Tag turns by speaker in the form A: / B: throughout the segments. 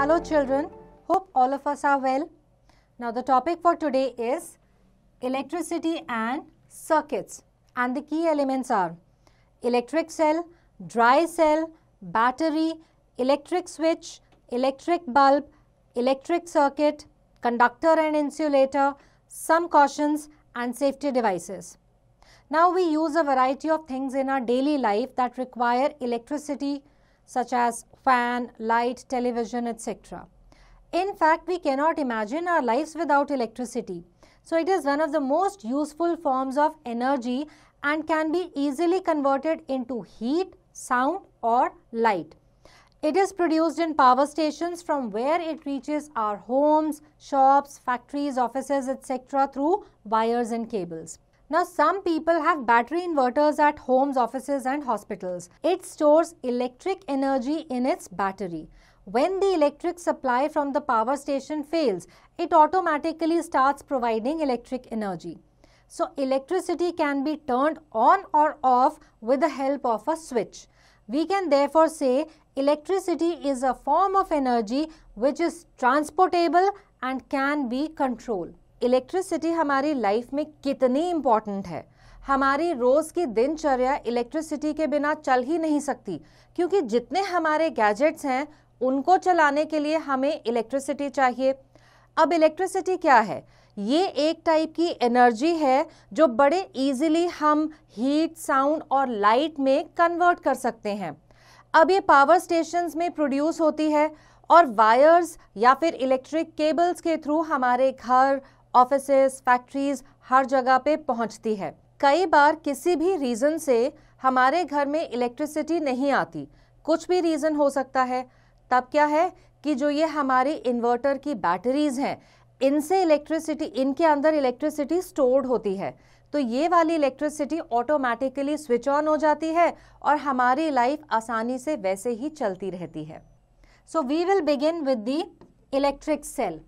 A: Hello children, hope all of us are well. Now the topic for today is electricity and circuits and the key elements are electric cell, dry cell, battery, electric switch, electric bulb, electric circuit, conductor and insulator, some cautions and safety devices. Now we use a variety of things in our daily life that require electricity such as fan, light, television, etc. In fact, we cannot imagine our lives without electricity. So it is one of the most useful forms of energy and can be easily converted into heat, sound or light. It is produced in power stations from where it reaches our homes, shops, factories, offices, etc. through wires and cables. Now, some people have battery inverters at homes, offices, and hospitals. It stores electric energy in its battery. When the electric supply from the power station fails, it automatically starts providing electric energy. So, electricity can be turned on or off with the help of a switch. We can therefore say electricity is a form of energy which is transportable and can be controlled. Electricity हमारी life में कितनी important है हमारी रोज़ की दिनचर्या electricity के बिना चल ही नहीं सकती क्योंकि जितने हमारे गैजेट्स हैं उनको चलाने के लिए हमें इलेक्ट्रिसिटी चाहिए अब इलेक्ट्रिसिटी क्या है ये एक टाइप की एनर्जी है जो बड़े इजीली हम हीट साउंड और लाइट में कन्वर्ट कर सकते हैं अब ये पावर स्टेशंस में प्रोड्यूस होती है और वायर्स या फिर इलेक्ट्रिक केबल्स के थ्रू हमारे घर ऑफिस फैक्ट्रीज हर जगह पे पहुंचती है कई बार किसी भी रीज़न से हमारे घर में इलेक्ट्रिसिटी नहीं आती कुछ भी रीज़न हो सकता है तब क्या है कि जो ये हमारे इन्वर्टर की बैटरीज़ हैं इनसे इलेक्ट्रिसिटी इनके अंदर इलेक्ट्रिसिटी स्टोर्ड होती है तो ये वाली इलेक्ट्रिसिटी ऑटोमेटिकली स्विच ऑन हो जाती है और हमारी लाइफ आसानी से वैसे ही चलती रहती है so we will begin with the electric cell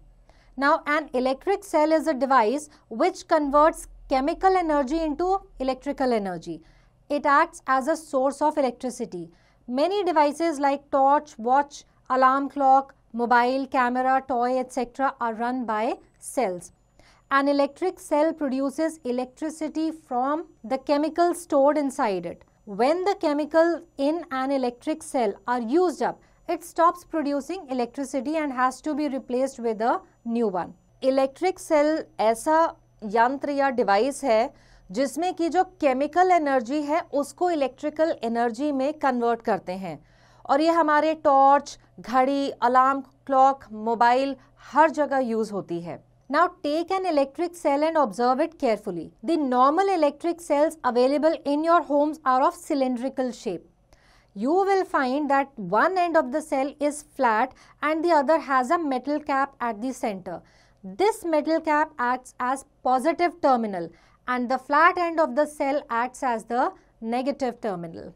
A: Now an electric cell is a device which converts chemical energy into electrical energy. It acts as a source of electricity. Many devices like torch, watch, alarm clock, mobile, camera, toy, etc. are run by cells. An electric cell produces electricity from the chemicals stored inside it. When the chemical in an electric cell are used up, it stops producing electricity and has to be replaced with a new one electric cell ऐसा यंत्र या device है जिसमें कि जो chemical energy है उसको electrical energy में कन्वर्ट करते हैं और ये हमारे टॉर्च घड़ी अलार्म क्लॉक मोबाइल हर जगह यूज होती है now take an electric cell and observe it carefully the normal electric cells available in your homes are of cylindrical shape you will find that one end of the cell is flat and the other has a metal cap at the center. This metal cap acts as positive terminal and the flat end of the cell acts as the negative terminal.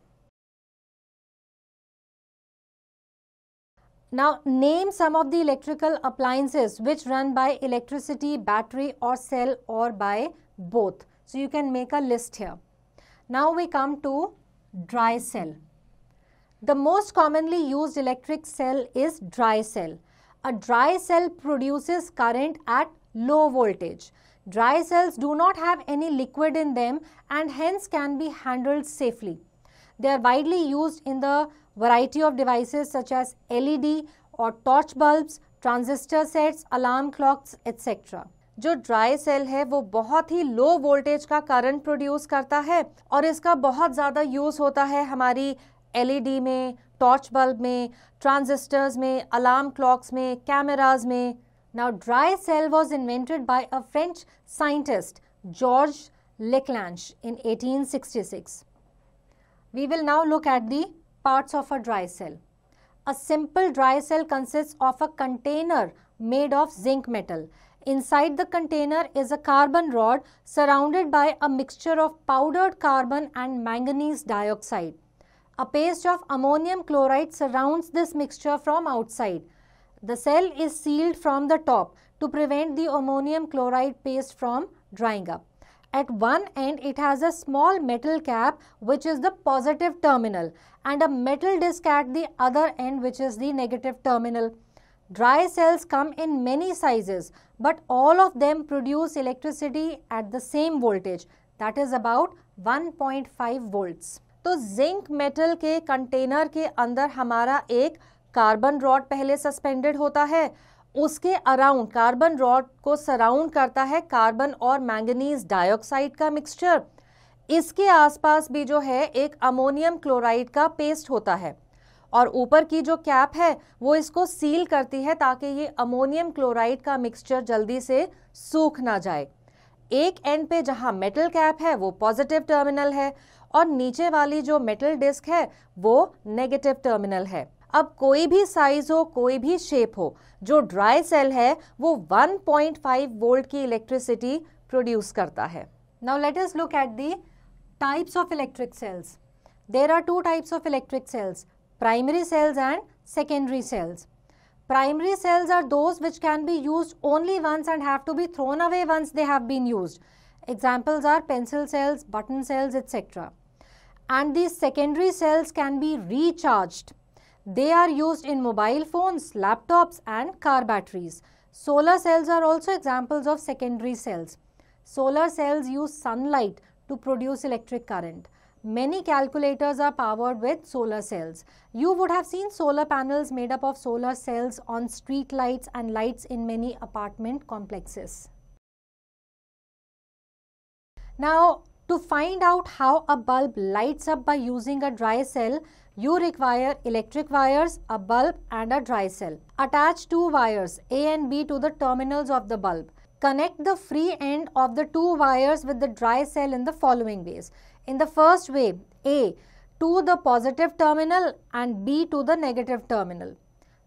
A: Now name some of the electrical appliances which run by electricity, battery or cell or by both. So you can make a list here. Now we come to dry cell. The most commonly used electric cell is dry cell. A dry cell produces current at low voltage. Dry cells do not have any liquid in them and hence can be handled safely. They are widely used in the variety of devices such as LED or torch bulbs, transistor sets, alarm clocks, etc. जो dry cell है वो बहुत ही low voltage का current produce करता है और इसका बहुत ज़्यादा यूज़ होता है हमारी एलईडी में टॉर्च बल्ब में ट्रांजिस्टर्स में अलार्म क्लॉक्स में कैमराज में now dry cell was invented by a French scientist George Leclanche in 1866. We will now look at the parts of a dry cell. A simple dry cell consists of a container made of zinc metal. Inside the container is a carbon rod surrounded by a mixture of powdered carbon and manganese dioxide a paste of ammonium chloride surrounds this mixture from outside. The cell is sealed from the top to prevent the ammonium chloride paste from drying up. At one end it has a small metal cap which is the positive terminal and a metal disc at the other end which is the negative terminal. Dry cells come in many sizes but all of them produce electricity at the same voltage that is about 1.5 volts. तो zinc metal के container के अंदर हमारा एक carbon rod पहले suspended होता है उसके अराउंड कार्बन रॉड को सराउंड करता है कार्बन और मैंगनीज डाइऑक्साइड का मिक्सचर इसके आसपास भी जो है एक अमोनियम क्लोराइड का पेस्ट होता है और ऊपर की जो कैप है वो इसको सील करती है ताकि ये अमोनियम क्लोराइड का मिक्सचर जल्दी से सूख ना जाए एक एंड पे जहाँ मेटल कैप है वो पॉजिटिव टर्मिनल है और नीचे वाली जो मेटल डिस्क है वो नेगेटिव टर्मिनल है अब कोई भी साइज हो कोई भी शेप हो जो ड्राई सेल है वो 1.5 वोल्ट की इलेक्ट्रिसिटी प्रोड्यूस करता है now let us look at the types of electric cells there are two types of electric cells primary cells and secondary cells primary cells are those which can be use only once and have to be thrown away once they have been use examples are pencil cells button cells etcetera and these secondary cells can be recharged. They are used in mobile phones, laptops and car batteries. Solar cells are also examples of secondary cells. Solar cells use sunlight to produce electric current. Many calculators are powered with solar cells. You would have seen solar panels made up of solar cells on street lights and lights in many apartment complexes. Now, to find out how a bulb lights up by using a dry cell, you require electric wires, a bulb and a dry cell. Attach two wires A and B to the terminals of the bulb. Connect the free end of the two wires with the dry cell in the following ways. In the first way, A to the positive terminal and B to the negative terminal.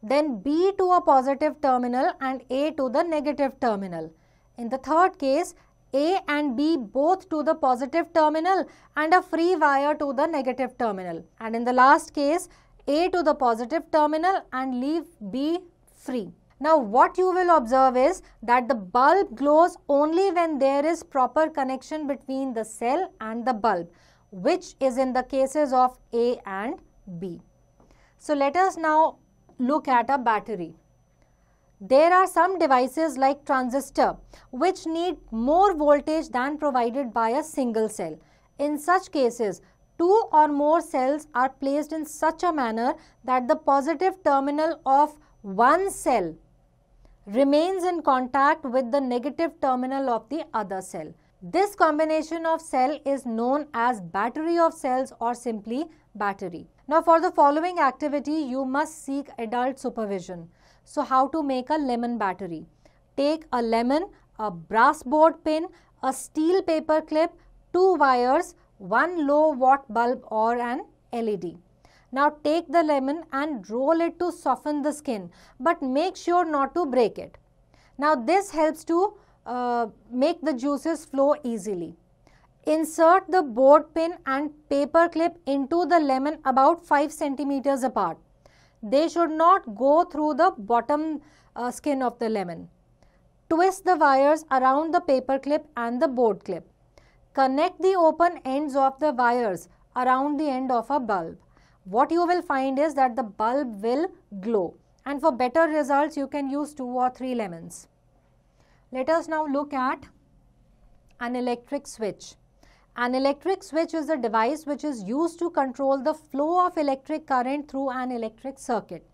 A: Then B to a positive terminal and A to the negative terminal. In the third case, a and B both to the positive terminal and a free wire to the negative terminal. And in the last case, A to the positive terminal and leave B free. Now what you will observe is that the bulb glows only when there is proper connection between the cell and the bulb which is in the cases of A and B. So let us now look at a battery. There are some devices like transistor which need more voltage than provided by a single cell. In such cases, two or more cells are placed in such a manner that the positive terminal of one cell remains in contact with the negative terminal of the other cell. This combination of cell is known as battery of cells or simply battery. Now for the following activity, you must seek adult supervision. So how to make a lemon battery? Take a lemon, a brass board pin, a steel paper clip, two wires, one low watt bulb or an LED. Now take the lemon and roll it to soften the skin but make sure not to break it. Now this helps to uh, make the juices flow easily. Insert the board pin and paper clip into the lemon about 5 centimeters apart they should not go through the bottom uh, skin of the lemon. Twist the wires around the paper clip and the board clip. Connect the open ends of the wires around the end of a bulb. What you will find is that the bulb will glow and for better results you can use two or three lemons. Let us now look at an electric switch. An electric switch is a device which is used to control the flow of electric current through an electric circuit.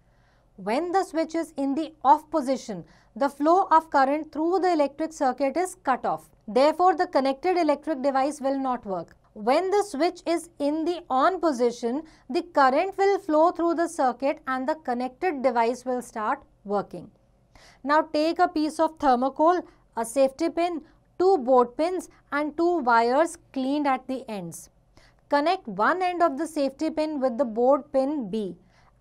A: When the switch is in the off position, the flow of current through the electric circuit is cut off. Therefore, the connected electric device will not work. When the switch is in the on position, the current will flow through the circuit and the connected device will start working. Now take a piece of thermocol, a safety pin two board pins and two wires cleaned at the ends. Connect one end of the safety pin with the board pin B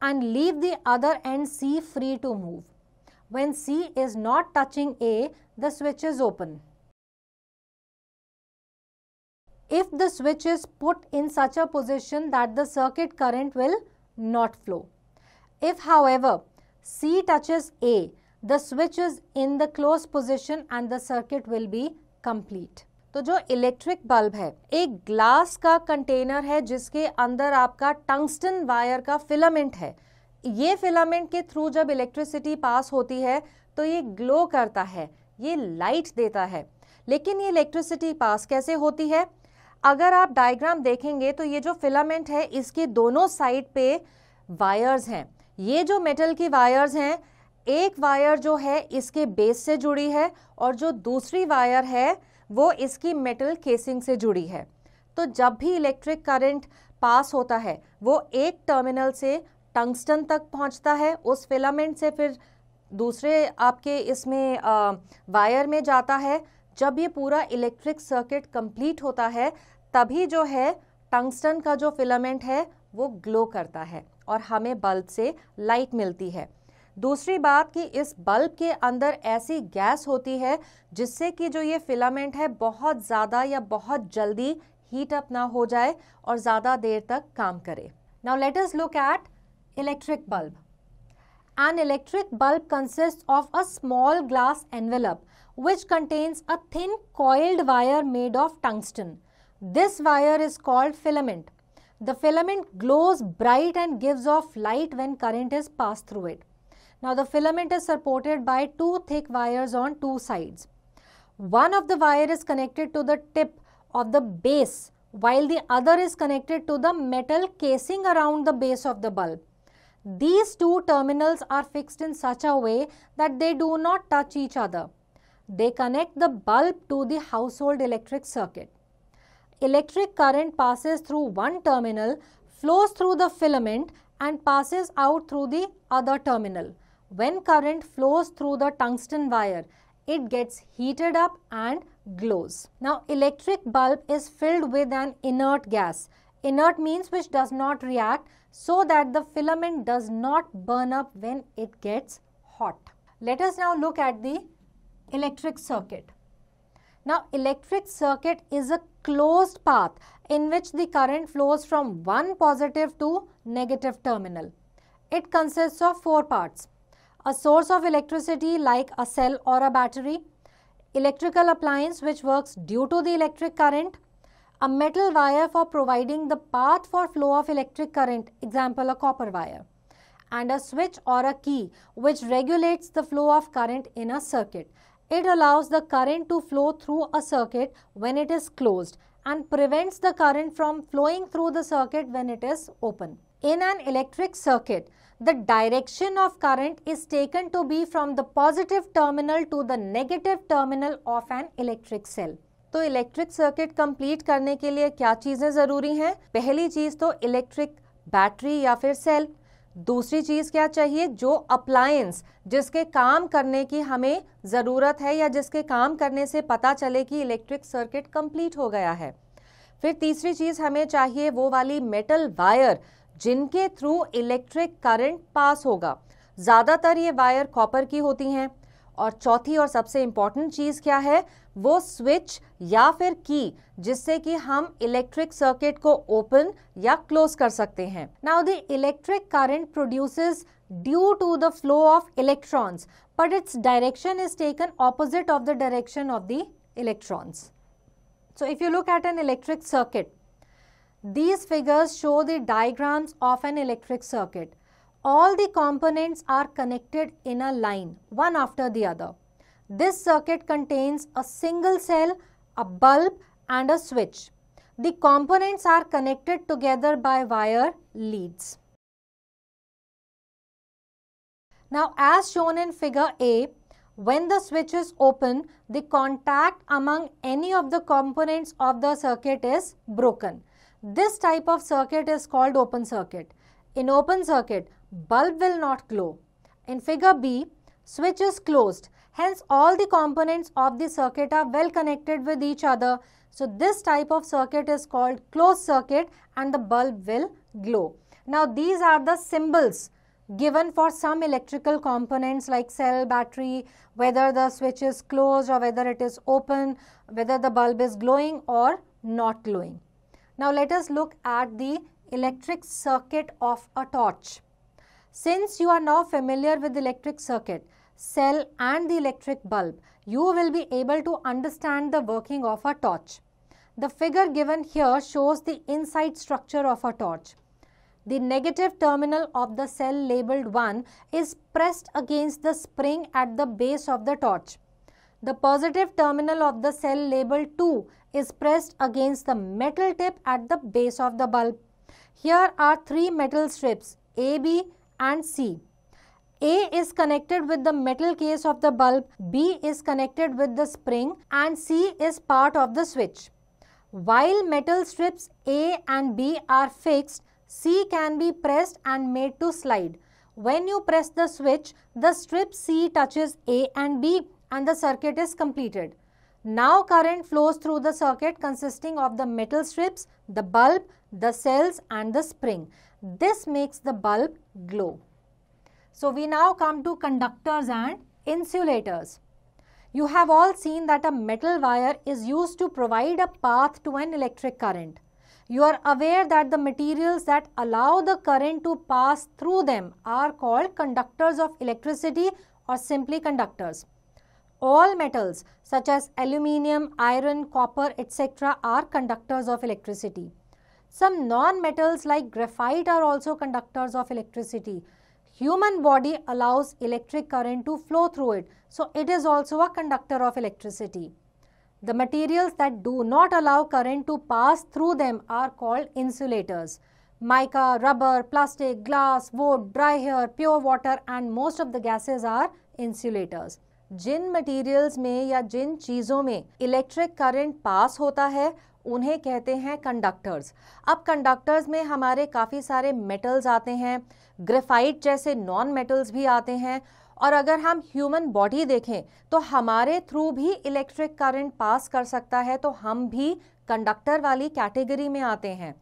A: and leave the other end C free to move. When C is not touching A, the switch is open. If the switch is put in such a position that the circuit current will not flow. If however, C touches A, the switch is in the closed position and the circuit will be complete तो जो electric bulb है एक glass का container है जिसके अंदर आपका tungsten wire का फिलामेंट है ये फिलामेंट के थ्रू जब इलेक्ट्रिसिटी पास होती है तो ये ग्लो करता है ये लाइट देता है लेकिन ये इलेक्ट्रिसिटी पास कैसे होती है अगर आप डायग्राम देखेंगे तो ये जो फिलामेंट है इसके दोनों साइड पे वायर्स हैं ये जो मेटल की वायर्स हैं एक वायर जो है इसके बेस से जुड़ी है और जो दूसरी वायर है वो इसकी मेटल केसिंग से जुड़ी है तो जब भी इलेक्ट्रिक करंट पास होता है वो एक टर्मिनल से टंगस्टन तक पहुंचता है उस फिलामेंट से फिर दूसरे आपके इसमें आ, वायर में जाता है जब ये पूरा इलेक्ट्रिक सर्किट कंप्लीट होता है तभी जो है टंगस्टन का जो फिलामेंट है वो ग्लो करता है और हमें बल्ब से लाइट मिलती है दूसरी बात कि इस बल्ब के अंदर ऐसी गैस होती है जिससे कि जो ये फिलामेंट है बहुत ज़्यादा या बहुत जल्दी हीट अप ना हो जाए और ज़्यादा देर तक काम करे now let us look at electric bulb an electric bulb consist of a small glass envelope which contains a thin coiled wire made of tungsten this wire is called filament the filament glows bright and gives off light when current is pass through it Now the filament is supported by two thick wires on two sides. One of the wire is connected to the tip of the base while the other is connected to the metal casing around the base of the bulb. These two terminals are fixed in such a way that they do not touch each other. They connect the bulb to the household electric circuit. Electric current passes through one terminal, flows through the filament and passes out through the other terminal when current flows through the tungsten wire, it gets heated up and glows. Now, electric bulb is filled with an inert gas. Inert means which does not react so that the filament does not burn up when it gets hot. Let us now look at the electric circuit. Now, electric circuit is a closed path in which the current flows from one positive to negative terminal. It consists of four parts a source of electricity like a cell or a battery, electrical appliance which works due to the electric current, a metal wire for providing the path for flow of electric current, example a copper wire, and a switch or a key which regulates the flow of current in a circuit. It allows the current to flow through a circuit when it is closed and prevents the current from flowing through the circuit when it is open. In an electric circuit, the direction of current is taken to be from the positive terminal to the negative terminal of an electric cell. तो electric circuit complete करने के लिए क्या चीज़ें ज़रूरी हैं पहली चीज़ तो इलेक्ट्रिक बैटरी या फिर सेल दूसरी चीज़ क्या चाहिए जो अप्लायंस जिसके काम करने की हमें ज़रूरत है या जिसके काम करने से पता चले कि इलेक्ट्रिक सर्किट कंप्लीट हो गया है फिर तीसरी चीज़ हमें चाहिए वो वाली मेटल वायर जिनके थ्रू इलेक्ट्रिक करंट पास होगा ज़्यादातर ये वायर कॉपर की होती हैं और चौथी और सबसे इंपॉर्टेंट चीज़ क्या है वो स्विच या फिर की जिससे कि हम इलेक्ट्रिक सर्किट को ओपन या क्लोज कर सकते हैं now the electric current produces due to the flow of electrons but its direction is taken opposite of the direction of the electrons so if you look at an electric circuit These figures show the diagrams of an electric circuit. All the components are connected in a line, one after the other. This circuit contains a single cell, a bulb and a switch. The components are connected together by wire leads. Now as shown in figure A, when the switch is open, the contact among any of the components of the circuit is broken. This type of circuit is called open circuit. In open circuit, bulb will not glow. In figure B, switch is closed. Hence, all the components of the circuit are well connected with each other. So, this type of circuit is called closed circuit and the bulb will glow. Now, these are the symbols given for some electrical components like cell, battery, whether the switch is closed or whether it is open, whether the bulb is glowing or not glowing. Now let us look at the electric circuit of a torch. Since you are now familiar with the electric circuit, cell and the electric bulb, you will be able to understand the working of a torch. The figure given here shows the inside structure of a torch. The negative terminal of the cell labeled 1 is pressed against the spring at the base of the torch. The positive terminal of the cell labeled 2 is pressed against the metal tip at the base of the bulb. Here are three metal strips A, B and C. A is connected with the metal case of the bulb, B is connected with the spring and C is part of the switch. While metal strips A and B are fixed, C can be pressed and made to slide. When you press the switch, the strip C touches A and B and the circuit is completed. Now current flows through the circuit consisting of the metal strips, the bulb, the cells and the spring. This makes the bulb glow. So we now come to conductors and insulators. You have all seen that a metal wire is used to provide a path to an electric current. You are aware that the materials that allow the current to pass through them are called conductors of electricity or simply conductors all metals such as aluminium, iron, copper, etc. are conductors of electricity. Some non-metals like graphite are also conductors of electricity. Human body allows electric current to flow through it, so it is also a conductor of electricity. The materials that do not allow current to pass through them are called insulators. Mica, rubber, plastic, glass, wood, dry hair, pure water and most of the gases are insulators. जिन materials में या जिन चीज़ों में electric current पास होता है उन्हें कहते हैं कंडक्टर्स अब कंडक्टर्स में हमारे काफ़ी सारे मेटल्स आते हैं ग्रेफाइट जैसे नॉन मेटल्स भी आते हैं और अगर हम ह्यूमन बॉडी देखें तो हमारे थ्रू भी इलेक्ट्रिक करंट पास कर सकता है तो हम भी कंडक्टर वाली कैटेगरी में आते हैं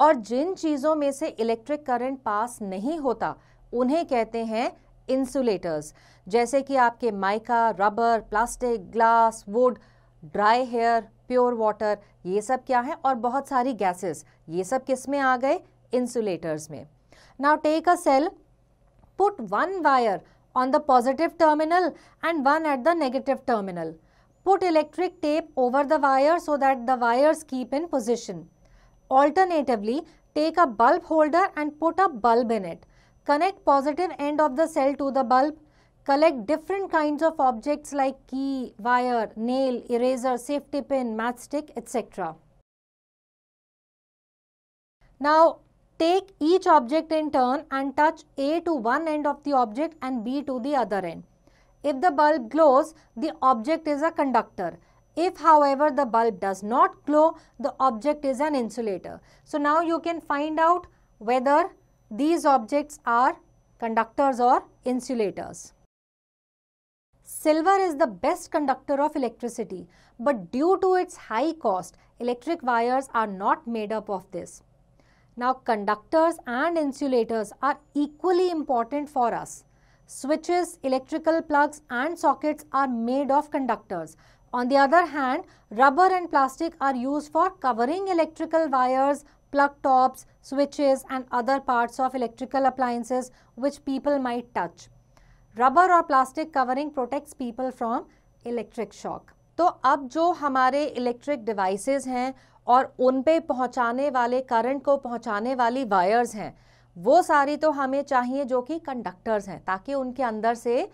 A: और जिन चीज़ों में से इलेक्ट्रिक करंट पास नहीं होता उन्हें कहते हैं इंसुलेटर्स जैसे कि आपके mica rubber plastic glass wood dry hair pure water ये सब क्या है और बहुत सारी गैसेस ये सब किस में आ गए इंसुलेटर्स में now take a cell put one wire on the positive terminal and one at the negative terminal put electric tape over the wire so that the wires keep in position alternatively take a bulb holder and put a bulb in it Connect positive end of the cell to the bulb. Collect different kinds of objects like key, wire, nail, eraser, safety pin, matchstick, etc. Now, take each object in turn and touch A to one end of the object and B to the other end. If the bulb glows, the object is a conductor. If however the bulb does not glow, the object is an insulator. So now you can find out whether these objects are conductors or insulators. Silver is the best conductor of electricity, but due to its high cost, electric wires are not made up of this. Now, conductors and insulators are equally important for us. Switches, electrical plugs and sockets are made of conductors. On the other hand, rubber and plastic are used for covering electrical wires, plug tops, switches and other parts of electrical appliances which people might touch. Rubber or plastic covering protects people from electric shock. तो अब जो हमारे electric devices हैं और उन पे पहुंचाने वाले करंट को पहुंचाने वाली वायर्स हैं वो सारी तो हमें चाहिए जो कि कंडक्टर्स हैं ताकि उनके अंदर से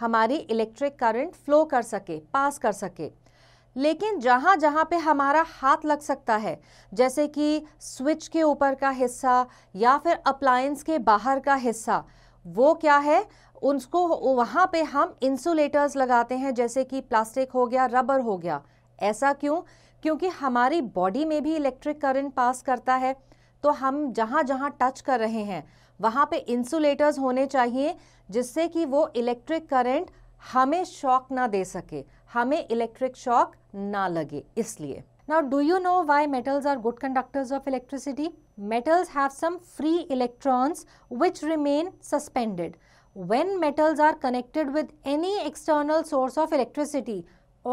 A: हमारी इलेक्ट्रिक करंट फ्लो कर सके पास कर सके लेकिन जहाँ जहाँ पे हमारा हाथ लग सकता है जैसे कि स्विच के ऊपर का हिस्सा या फिर अप्लायंस के बाहर का हिस्सा वो क्या है उसको वहाँ पे हम इंसुलेटर्स लगाते हैं जैसे कि प्लास्टिक हो गया रबर हो गया ऐसा क्यों क्योंकि हमारी बॉडी में भी इलेक्ट्रिक करंट पास करता है तो हम जहाँ जहाँ टच कर रहे हैं वहाँ पे इंसुलेटर्स होने चाहिए जिससे कि वो इलेक्ट्रिक करंट हमें शॉक ना दे सके हमें इलेक्ट्रिक शॉक ना लगे इसलिए now do you know why metals are good conductors of electricity metals have some free electrons which remain suspended when metals are connected with any external source of electricity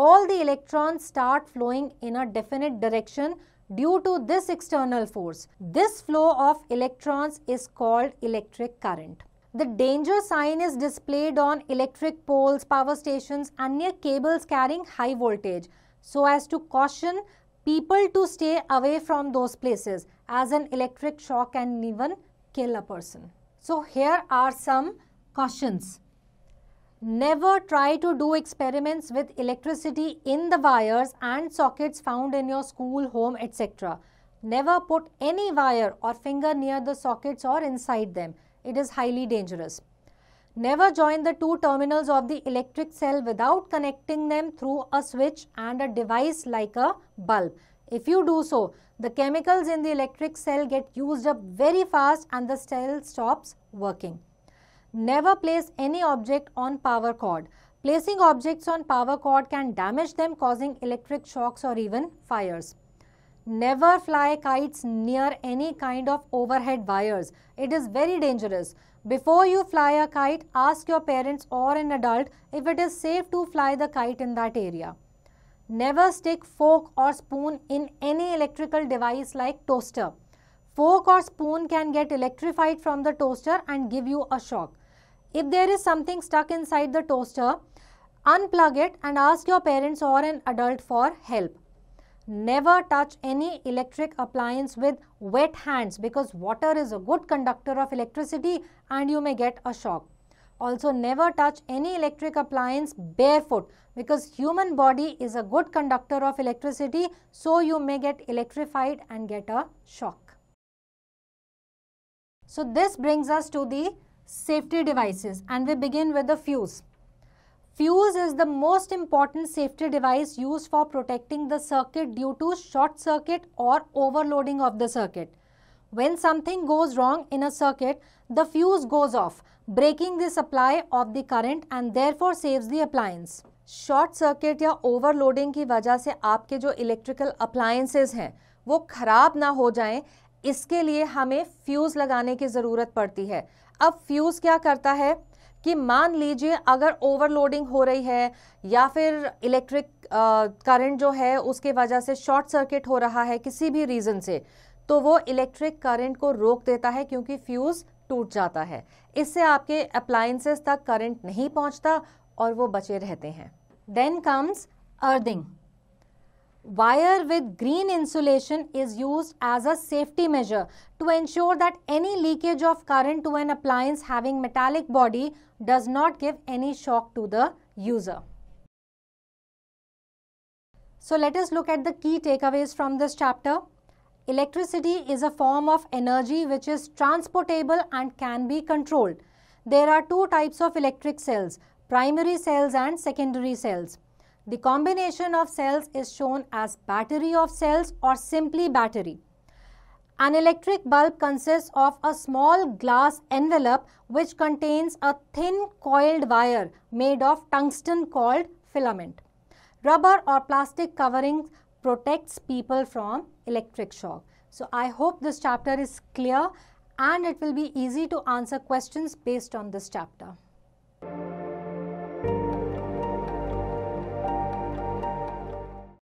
A: all the electron start flowing in a definite direction due to this external force this flow of electrons is called electric current The danger sign is displayed on electric poles, power stations and near cables carrying high voltage so as to caution people to stay away from those places as an electric shock can even kill a person. So here are some cautions. Never try to do experiments with electricity in the wires and sockets found in your school, home, etc. Never put any wire or finger near the sockets or inside them it is highly dangerous. Never join the two terminals of the electric cell without connecting them through a switch and a device like a bulb. If you do so, the chemicals in the electric cell get used up very fast and the cell stops working. Never place any object on power cord. Placing objects on power cord can damage them causing electric shocks or even fires. Never fly kites near any kind of overhead wires. It is very dangerous. Before you fly a kite, ask your parents or an adult if it is safe to fly the kite in that area. Never stick fork or spoon in any electrical device like toaster. Fork or spoon can get electrified from the toaster and give you a shock. If there is something stuck inside the toaster, unplug it and ask your parents or an adult for help never touch any electric appliance with wet hands because water is a good conductor of electricity and you may get a shock. Also never touch any electric appliance barefoot because human body is a good conductor of electricity so you may get electrified and get a shock. So this brings us to the safety devices and we begin with the fuse. Fuse is the most important safety device used for protecting the circuit due to short circuit or overloading of the circuit. When something goes wrong in a circuit, the fuse goes off, breaking the supply of the current and therefore saves the appliance. Short circuit या overloading की वजह से आपके जो electrical appliances हैं वो ख़राब ना हो जाएं इसके लिए हमें फ्यूज़ लगाने की ज़रूरत पड़ती है अब फ्यूज़ क्या करता है कि मान लीजिए अगर ओवरलोडिंग हो रही है या फिर इलेक्ट्रिक करंट जो है उसके वजह से शॉर्ट सर्किट हो रहा है किसी भी रीज़न से तो वो इलेक्ट्रिक करंट को रोक देता है क्योंकि फ्यूज़ टूट जाता है इससे आपके अप्लाइंसेस तक करंट नहीं पहुंचता और वो बचे रहते हैं then comes earthing Wire with green insulation is used as a safety measure to ensure that any leakage of current to an appliance having metallic body does not give any shock to the user. So let us look at the key takeaways from this chapter. Electricity is a form of energy which is transportable and can be controlled. There are two types of electric cells, primary cells and secondary cells. The combination of cells is shown as battery of cells or simply battery. An electric bulb consists of a small glass envelope which contains a thin coiled wire made of tungsten called filament. Rubber or plastic covering protects people from electric shock. So I hope this chapter is clear and it will be easy to answer questions based on this chapter.